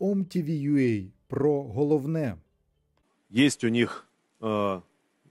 OMTV.ua про головне. Есть у них э,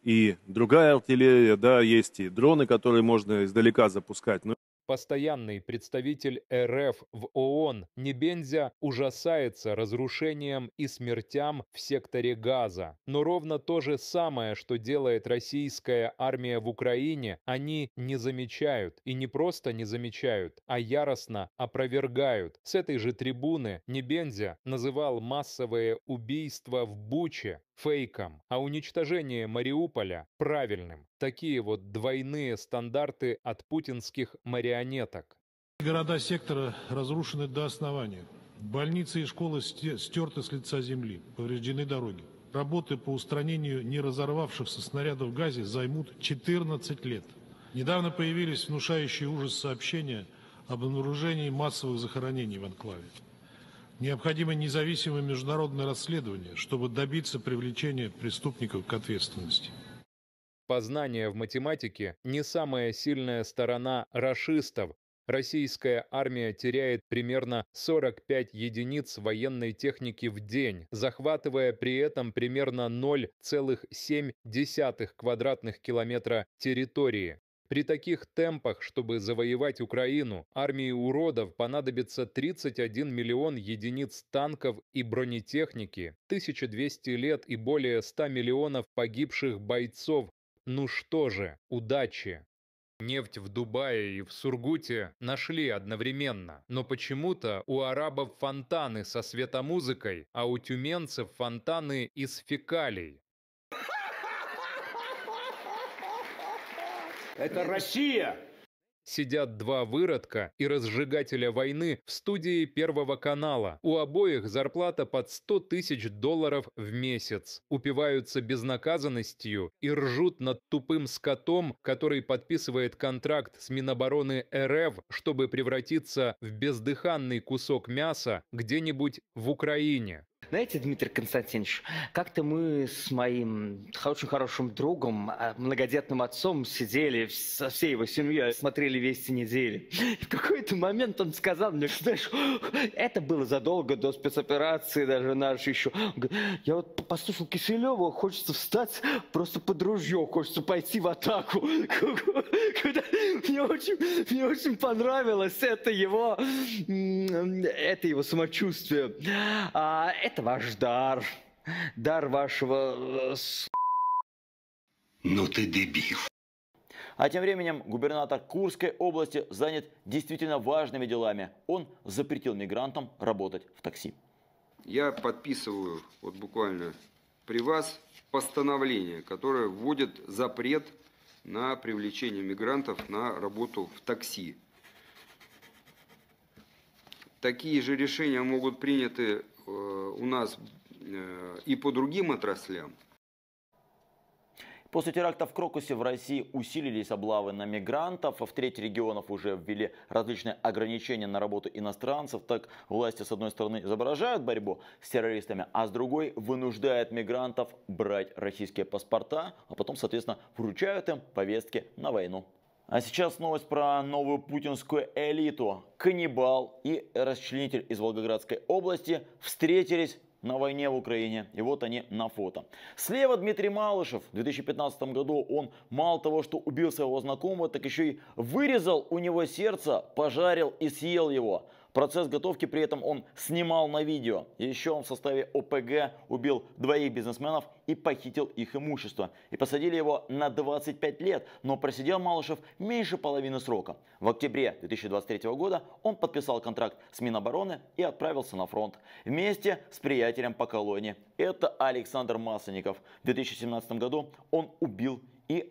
и другая артиллерия, да, есть и дроны, которые можно издалека запускать. Но Постоянный представитель РФ в ООН Небензя ужасается разрушением и смертям в секторе Газа. Но ровно то же самое, что делает российская армия в Украине, они не замечают. И не просто не замечают, а яростно опровергают. С этой же трибуны Небензя называл массовые убийства в Буче фейком, а уничтожение Мариуполя – правильным. Такие вот двойные стандарты от путинских марионеток. Города сектора разрушены до основания. Больницы и школы стерты с лица земли, повреждены дороги. Работы по устранению не разорвавшихся снарядов в газе займут 14 лет. Недавно появились внушающие ужас сообщения об обнаружении массовых захоронений в Анклаве. Необходимо независимое международное расследование, чтобы добиться привлечения преступников к ответственности. Познание в математике не самая сильная сторона рашистов. Российская армия теряет примерно 45 единиц военной техники в день, захватывая при этом примерно 0,7 квадратных километра территории. При таких темпах, чтобы завоевать Украину, армии уродов понадобится 31 миллион единиц танков и бронетехники, 1200 лет и более 100 миллионов погибших бойцов. Ну что же, удачи! Нефть в Дубае и в Сургуте нашли одновременно, но почему-то у арабов фонтаны со светомузыкой, а у тюменцев фонтаны из фекалий. Это Россия! Сидят два выродка и разжигателя войны в студии Первого канала. У обоих зарплата под 100 тысяч долларов в месяц. Упиваются безнаказанностью и ржут над тупым скотом, который подписывает контракт с Минобороны РФ, чтобы превратиться в бездыханный кусок мяса где-нибудь в Украине. Знаете, Дмитрий Константинович, как-то мы с моим очень хорошим другом, а, многодетным отцом сидели со всей его семьей, смотрели вести недели. И в какой-то момент он сказал мне, знаешь, это было задолго до спецоперации даже нашей еще. я вот послушал Киселева, хочется встать просто под ружье, хочется пойти в атаку. Мне очень, мне очень понравилось это его, это его самочувствие. А, это ваш дар. Дар вашего... Э, ну ты дебил. А тем временем губернатор Курской области занят действительно важными делами. Он запретил мигрантам работать в такси. Я подписываю вот буквально при вас постановление, которое вводит запрет на привлечение мигрантов на работу в такси. Такие же решения могут приняты э, у нас э, и по другим отраслям – После теракта в Крокусе в России усилились облавы на мигрантов. А в треть регионов уже ввели различные ограничения на работу иностранцев. Так власти с одной стороны изображают борьбу с террористами, а с другой вынуждают мигрантов брать российские паспорта, а потом, соответственно, вручают им повестки на войну. А сейчас новость про новую путинскую элиту. Каннибал и расчленитель из Волгоградской области встретились на войне в Украине. И вот они на фото. Слева Дмитрий Малышев. В 2015 году он мало того, что убил своего знакомого, так еще и вырезал у него сердце, пожарил и съел его. Процесс готовки при этом он снимал на видео. Еще он в составе ОПГ убил двоих бизнесменов и похитил их имущество. И посадили его на 25 лет, но просидел Малышев меньше половины срока. В октябре 2023 года он подписал контракт с Минобороны и отправился на фронт. Вместе с приятелем по колонии. Это Александр Масленников. В 2017 году он убил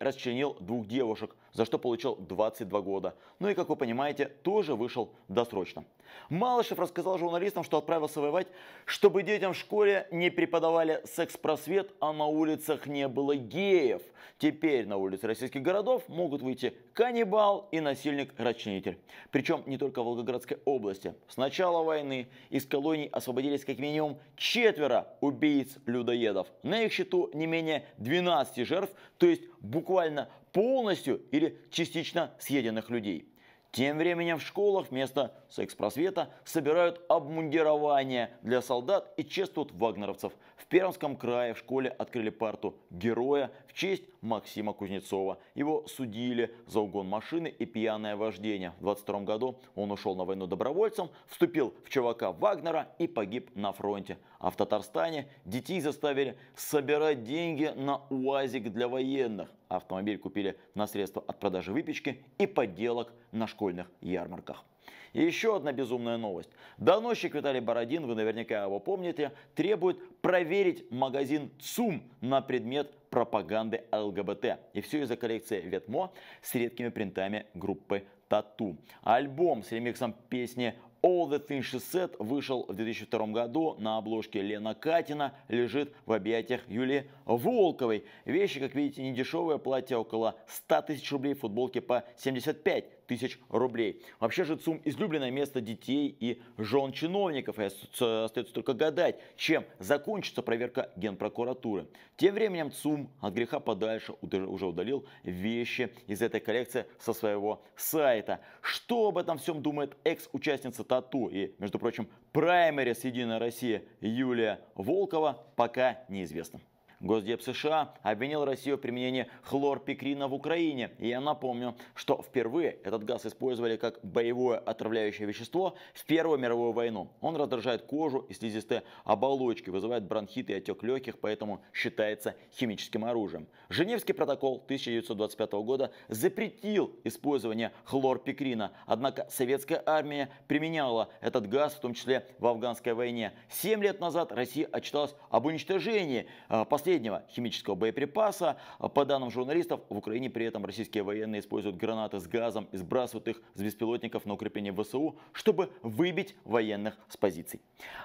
расчленил двух девушек, за что получил 22 года. Ну и, как вы понимаете, тоже вышел досрочно. Малышев рассказал журналистам, что отправился воевать, чтобы детям в школе не преподавали секс-просвет, а на улицах не было геев. Теперь на улице российских городов могут выйти каннибал и насильник-рачнитель. Причем не только в Волгоградской области. С начала войны из колоний освободились как минимум четверо убийц-людоедов. На их счету не менее 12 жертв, то есть буквально буквально полностью или частично съеденных людей. Тем временем в школах вместо секс-просвета собирают обмундирование для солдат и чествуют вагнеровцев. В Пермском крае в школе открыли парту героя в честь Максима Кузнецова. Его судили за угон машины и пьяное вождение. В 22 году он ушел на войну добровольцем, вступил в чувака Вагнера и погиб на фронте. А в Татарстане детей заставили собирать деньги на УАЗик для военных а автомобиль купили на средства от продажи выпечки и подделок на школьных ярмарках. И еще одна безумная новость. Доносчик Виталий Бородин, вы наверняка его помните, требует проверить магазин ЦУМ на предмет пропаганды ЛГБТ. И все из-за коллекции Ветмо с редкими принтами группы Тату. Альбом с ремиксом песни All the Things She Said вышел в 2002 году. На обложке Лена Катина лежит в объятиях Юли Волковой. Вещи, как видите, не дешевые. Платье около 100 тысяч рублей, футболки по 75 тысяч рублей. Вообще же ЦУМ излюбленное место детей и жен чиновников. И остается только гадать, чем закончится проверка Генпрокуратуры. Тем временем ЦУМ от греха подальше уже удалил вещи из этой коллекции со своего сайта. Что об этом всем думает экс-участница ТАТУ и, между прочим, праймерис Единой России Юлия Волкова, пока неизвестно. Госдеп США обвинил Россию в применении хлорпикрина в Украине. И я напомню, что впервые этот газ использовали как боевое отравляющее вещество в Первую мировую войну. Он раздражает кожу и слизистые оболочки, вызывает бронхит и отек легких, поэтому считается химическим оружием. Женевский протокол 1925 года запретил использование хлорпикрина, однако советская армия применяла этот газ, в том числе в афганской войне. Семь лет назад Россия отчиталась об уничтожении а, после последнего химического боеприпаса. По данным журналистов, в Украине при этом российские военные используют гранаты с газом и сбрасывают их с беспилотников на укрепление ВСУ, чтобы выбить военных с позиций.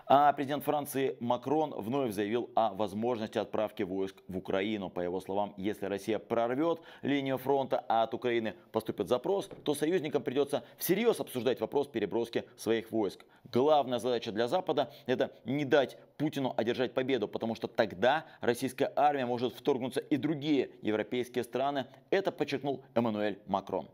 А президент Франции Макрон вновь заявил о возможности отправки войск в Украину. По его словам, если Россия прорвет линию фронта, а от Украины поступит запрос, то союзникам придется всерьез обсуждать вопрос переброски своих войск главная задача для Запада – это не дать Путину одержать победу, потому что тогда российская армия может вторгнуться и другие европейские страны. Это подчеркнул Эммануэль Макрон.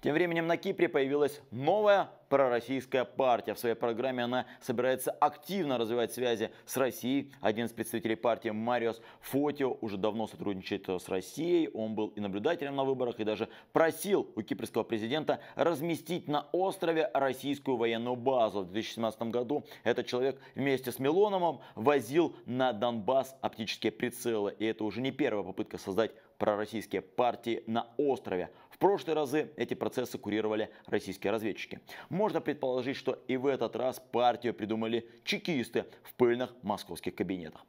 Тем временем на Кипре появилась новая пророссийская партия. В своей программе она собирается активно развивать связи с Россией. Один из представителей партии Мариос Фотио уже давно сотрудничает с Россией. Он был и наблюдателем на выборах, и даже просил у кипрского президента разместить на острове российскую военную базу. В 2017 году этот человек вместе с Милоновым возил на Донбасс оптические прицелы. И это уже не первая попытка создать пророссийские партии на острове. В прошлые разы эти процессы курировали российские разведчики. Можно предположить, что и в этот раз партию придумали чекисты в пыльных московских кабинетах.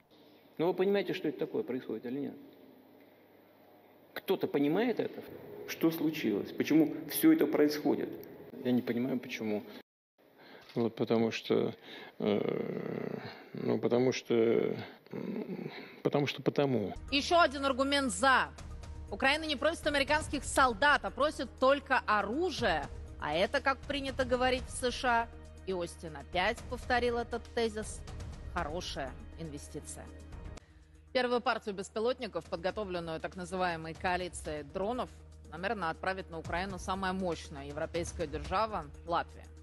Но ну, вы понимаете, что это такое происходит или нет? Кто-то понимает это? Что случилось? Почему все это происходит? Я не понимаю, почему вот потому что, э, ну, потому что, потому что потому. Еще один аргумент за. Украина не просит американских солдат, а просит только оружие. А это, как принято говорить в США, и Остин опять повторил этот тезис, хорошая инвестиция. Первую партию беспилотников, подготовленную так называемой коалицией дронов, намерена отправить на Украину самая мощная европейская держава – Латвия.